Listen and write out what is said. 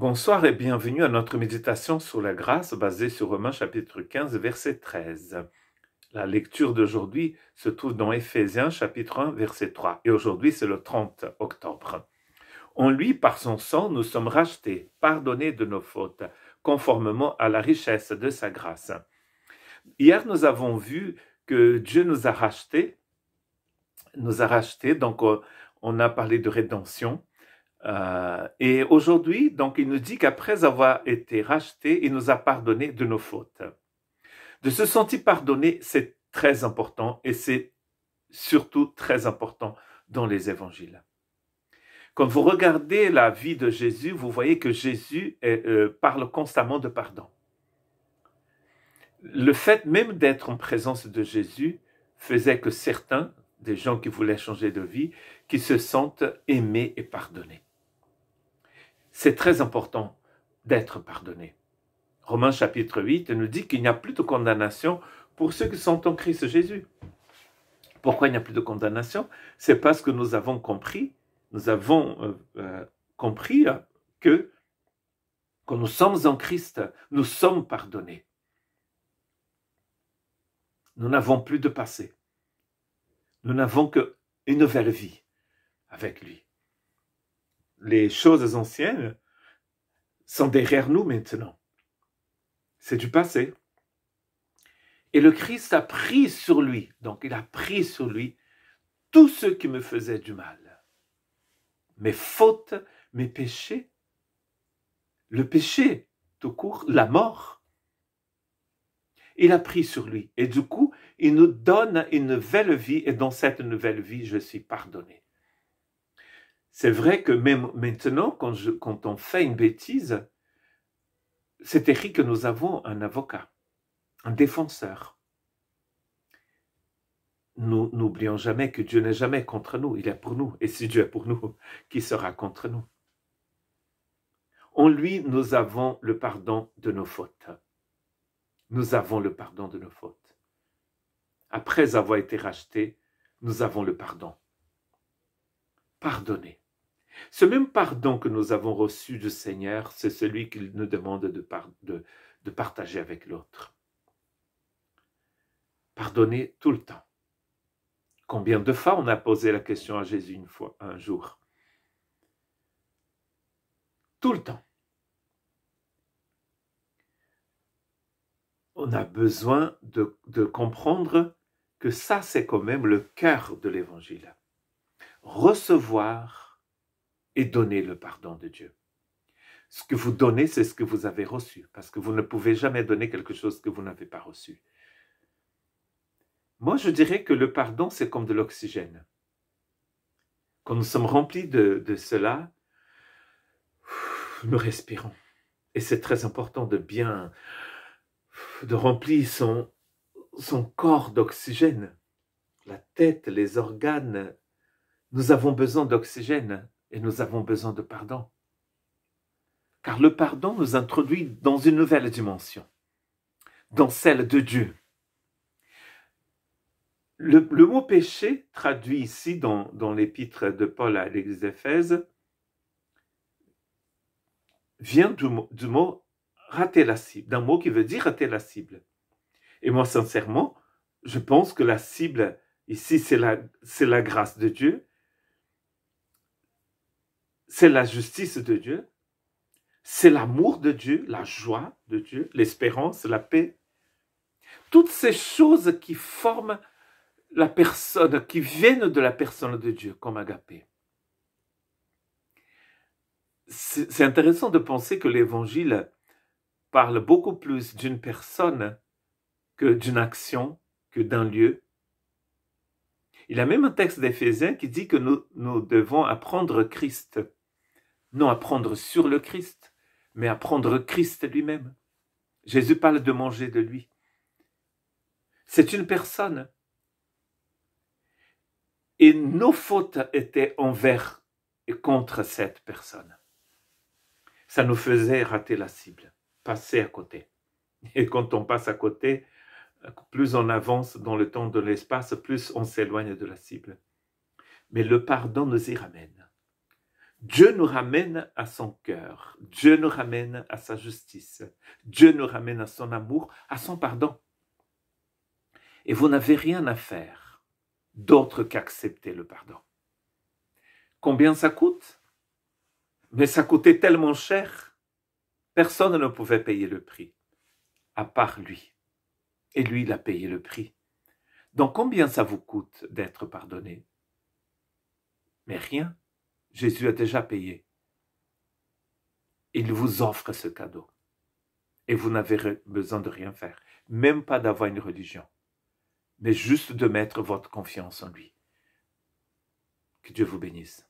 Bonsoir et bienvenue à notre méditation sur la grâce basée sur Romains chapitre 15 verset 13. La lecture d'aujourd'hui se trouve dans Éphésiens chapitre 1 verset 3 et aujourd'hui c'est le 30 octobre. En lui, par son sang, nous sommes rachetés, pardonnés de nos fautes, conformément à la richesse de sa grâce. Hier, nous avons vu que Dieu nous a rachetés, nous a rachetés, donc euh, on a parlé de rédemption, euh, et aujourd'hui, donc, il nous dit qu'après avoir été racheté, il nous a pardonné de nos fautes. De se sentir pardonné, c'est très important et c'est surtout très important dans les évangiles. Quand vous regardez la vie de Jésus, vous voyez que Jésus euh, parle constamment de pardon. Le fait même d'être en présence de Jésus faisait que certains, des gens qui voulaient changer de vie, qui se sentent aimés et pardonnés c'est très important d'être pardonné. Romains chapitre 8 nous dit qu'il n'y a plus de condamnation pour ceux qui sont en Christ Jésus. Pourquoi il n'y a plus de condamnation C'est parce que nous avons compris, nous avons euh, euh, compris que quand nous sommes en Christ, nous sommes pardonnés. Nous n'avons plus de passé. Nous n'avons qu'une nouvelle vie avec lui les choses anciennes sont derrière nous maintenant. C'est du passé. Et le Christ a pris sur lui, donc il a pris sur lui tout ce qui me faisait du mal. Mes fautes, mes péchés, le péché, tout court, la mort. Il a pris sur lui. Et du coup, il nous donne une nouvelle vie. Et dans cette nouvelle vie, je suis pardonné. C'est vrai que même maintenant, quand, on fait une bêtise, c'est écrit que nous avons un avocat, un défenseur. Nous n'oublions jamais que Dieu n'est jamais contre nous, il est pour nous. Et si Dieu est pour nous, qui sera contre nous En lui, nous avons le pardon de nos fautes. Nous avons le pardon de nos fautes. Après avoir été rachetés, nous avons le pardon. Pardonnez. Ce même pardon que nous avons reçu du Seigneur, c'est celui qu'il nous demande de, partager avec l'autre. Pardonner tout le temps. Combien de fois on a posé la question à Jésus une fois, un jour Tout le temps. On a besoin de comprendre que ça, c'est quand même le cœur de l'Évangile. Recevoir et donner le pardon de Dieu. Ce que vous donnez, c'est ce que vous avez reçu, parce que vous ne pouvez jamais donner quelque chose que vous n'avez pas reçu. Moi, je dirais que le pardon, c'est comme de l'oxygène. Quand nous sommes remplis de, de cela, nous respirons. Et c'est très important de bien, de remplir son, son corps d'oxygène, la tête, les organes. Nous avons besoin d'oxygène et nous avons besoin de pardon. Car le pardon nous introduit dans une nouvelle dimension, dans celle de Dieu. Le, mot péché, traduit ici dans, l'épître de Paul à l'église d'Éphèse, vient du, mot rater la cible, d'un mot qui veut dire rater la cible. Et moi, sincèrement, je pense que la cible ici, c'est c'est la grâce de Dieu, c'est la justice de Dieu, c'est l'amour de Dieu, la joie de Dieu, l'espérance, la paix. Toutes ces choses qui forment la personne, qui viennent de la personne de Dieu comme agapé. C'est intéressant de penser que l'évangile parle beaucoup plus d'une personne que d'une action, que d'un lieu. Il y a même un texte d'Éphésiens qui dit que nous, nous devons apprendre Christ non à prendre sur le Christ, mais à prendre Christ lui-même. Jésus parle de manger de lui. C'est une personne. Et nos fautes étaient envers et contre cette personne. Ça nous faisait rater la cible, passer à côté. Et quand on passe à côté, plus on avance dans le temps de l'espace, plus on s'éloigne de la cible. Mais le pardon nous y ramène. Dieu nous ramène à son cœur, Dieu nous ramène à sa justice, Dieu nous ramène à son amour, à son pardon. Et vous n'avez rien à faire d'autre qu'accepter le pardon. Combien ça coûte Mais ça coûtait tellement cher, personne ne pouvait payer le prix, à part lui. Et lui, il a payé le prix. Donc combien ça vous coûte d'être pardonné Mais rien. Jésus a déjà payé. Il vous offre ce cadeau. Et vous n'avez besoin de rien faire, même pas d'avoir une religion, mais juste de mettre votre confiance en lui. Que Dieu vous bénisse.